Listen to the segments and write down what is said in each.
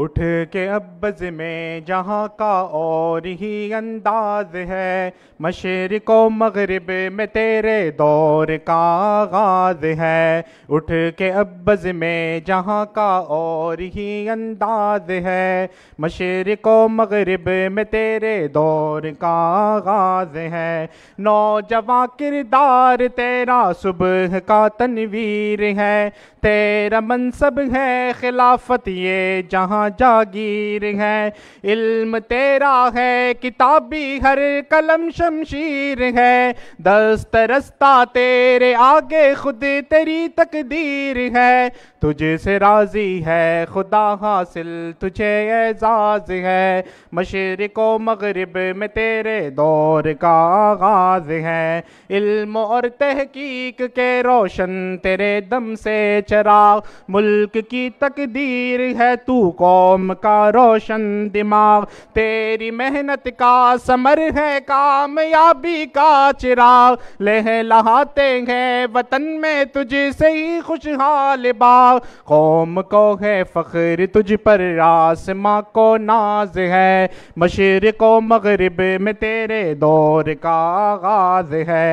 उठ के अब्ज में जहाँ का और ही अंदाज है को मगरब में तेरे दौर का आगाज है उठ के अब्ज में जहाँ का और ही अंदाज है को मगरब में तेरे दौर का आगाज है नौजवान किरदार तेरा सुबह का तनवीर है तेरा मनसब है खिलाफत ये जहाँ जागीर है इल्म तेरा है किताबी हर कलम शमशीर है दस्त रस्ता तेरे आगे खुद तेरी तकदीर है तुझे से राजी है खुदा हासिल तुझे एजाज है मशर को मगरब में तेरे दौर का आगाज है इल्म और तहकीक के रोशन तेरे दम से चरा मुल्क की तकदीर है तू को कौम का रोशन दिमाग तेरी मेहनत का समर है कामयाबी का चिराग लहाते हैं वतन में तुझे सही ही खुशहाल बाग कौम को है फ़ख्र तुझ पर आसमां को नाज है को मगरब में तेरे दौर का आगाज है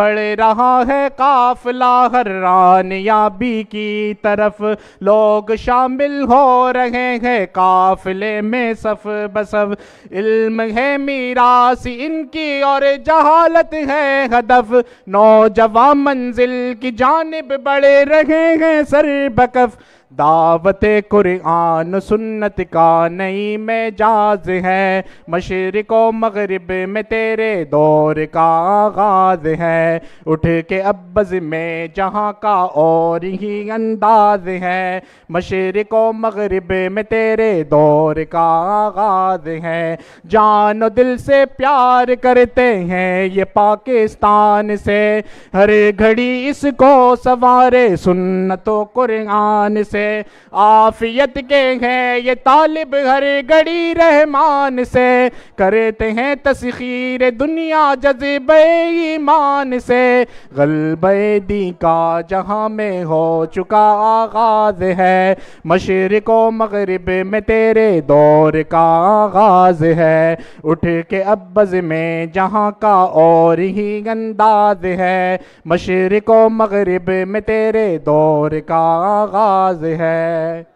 बढ़ रहा है काफिला हर रानयाबी की तरफ लोग शामिल हो रहे है काफिले में सफ बसव इल्म है मीरास इनकी और जहालत है हदफ नौजवान मंजिल की जानब बढ़े रहे हैं सर बकफ दावत कुरान सुन्नत का नई मेजाज है मशर को मगरब में तेरे दौर का आगाज है उठ के अब्बज में जहाँ का और ही अंदाज है मशर को मगरब में तेरे दौर का आगाज है जान दिल से प्यार करते हैं ये पाकिस्तान से हर घड़ी इसको सवारे सुन्नत कुरान से से आफियत के हैं ये तालिब हर घड़ी रहमान से करते हैं तस्खीर दुनिया जज्ब ईमान से गलब दी का जहाँ में हो चुका आगाज है मशरक मगरब में तेरे दौर का आगाज है उठ के अब्बज में जहाँ का और ही अंदाज है मशरक मगरब में तेरे दौर का आगाज है